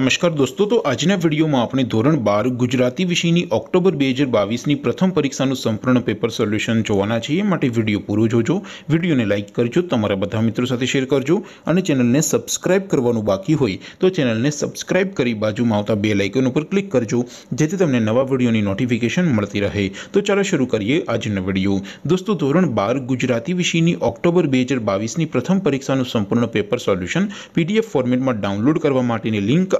નમસ્કાર દોસ્તો તો આજના વિડીયોમાં આપણે ધોરણ બાર ગુજરાતી વિષયની ઓક્ટોબર બે હજાર બાવીસની પ્રથમ પરીક્ષાનું સંપૂર્ણ પેપર સોલ્યુશન જોવાના છીએ માટે વિડીયો પૂરો જોજો વિડીયોને લાઇક કરજો તમારા બધા મિત્રો સાથે શેર કરજો અને ચેનલને સબસ્ક્રાઇબ કરવાનું બાકી હોય તો ચેનલને સબસ્ક્રાઇબ કરી બાજુમાં આવતા બે લાઇકન ઉપર ક્લિક કરજો જેથી તમને નવા વિડીયોની નોટિફિકેશન મળતી રહે તો ચાલો શરૂ કરીએ આજનો વિડીયો દોસ્તો ધોરણ બાર ગુજરાતી વિષયની ઓક્ટોબર બે હજાર બાવીસની પ્રથમ પરીક્ષાનું સંપૂર્ણ પેપર સોલ્યુશન પીડીએફ ફોર્મેટમાં ડાઉનલોડ કરવા માટેની લિંક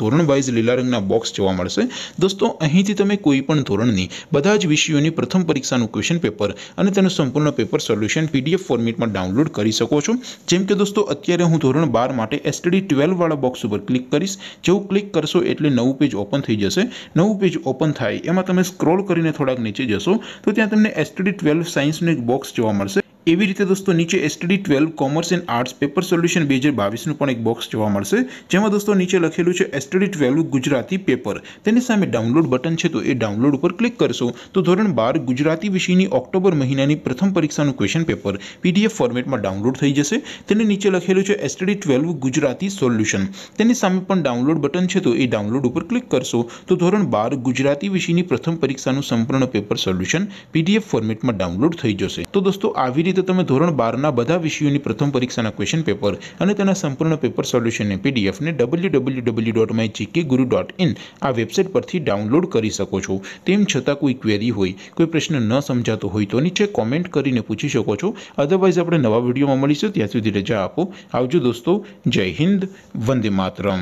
ધોરણ વાઇઝ લીલા રંગના બોક્સ જોવા મળશે દોસ્તો અહીંથી તમે કોઈ પણ ધોરણની બધા જ વિષયોની પ્રથમ પરીક્ષાનું ક્વેશ્ચન પેપર અને તેનું સંપૂર્ણ પેપર સોલ્યુશન પીડીએફ ફોર્મેટમાં ડાઉનલોડ કરી શકો છો જેમ કે દોસ્તો અત્યારે હું ધોરણ બાર માટે એસટીડી વાળા બોક્સ ઉપર ક્લિક કરીશ જેવું ક્લિક કરશો એટલે નવું પેજ ઓપન થઈ જશે નવું પેજ ઓપન થાય એમાં તમે સ્ક્રોલ કરીને થોડાક નીચે જશો તો ત્યાં તમને એસટીડી ટ્વેલ્વ સાયન્સનું એક બોક્સ જોવા મળશે એવી રીતે દોસ્તો નીચે STD 12 commerce and arts paper solution 2022 નું પણ એક બોક્સ જોવા મળશે જેમ કે દોસ્તો નીચે લખેલું છે STD 12 ગુજરાતી પેપર તેની સામે ડાઉનલોડ બટન છે તો એ ડાઉનલોડ ઉપર ક્લિક કરશો તો ધોરણ 12 ગુજરાતી વિષયની ઓક્ટોબર મહિનાની પ્રથમ પરીક્ષાનું ક્વેશ્ચન પેપર PDF ફોર્મેટમાં ડાઉનલોડ થઈ જશે તેની નીચે લખેલું છે STD 12 ગુજરાતી સોલ્યુશન તેની સામે પણ ડાઉનલોડ બટન છે તો એ ડાઉનલોડ ઉપર ક્લિક કરશો તો ધોરણ 12 ગુજરાતી વિષયની પ્રથમ પરીક્ષાનું સંપૂર્ણ પેપર સોલ્યુશન PDF ફોર્મેટમાં ડાઉનલોડ થઈ જશે તો દોસ્તો આવી રીતે તો તમે ધોરણ 12 ના બધા વિષયોની પ્રથમ પરીક્ષાના ક્વેશ્ચન પેપર અને તેના સંપૂર્ણ પેપર સોલ્યુશન ને પીડીએફ ને www.mygkguru.in આ વેબસાઈટ પરથી ડાઉનલોડ કરી શકો છો તેમ છતાં કોઈ ક્વેરી હોય કોઈ પ્રશ્ન ન સમજાતો હોય તો નીચે કમેન્ટ કરીને પૂછી શકો છો અધરવાઇઝ આપણે નવા વિડિયોમાં મળીશું ત્યાં સુધી રહેજો આપો આવજો દોસ્તો જય હિન્દ વંદે માતરમ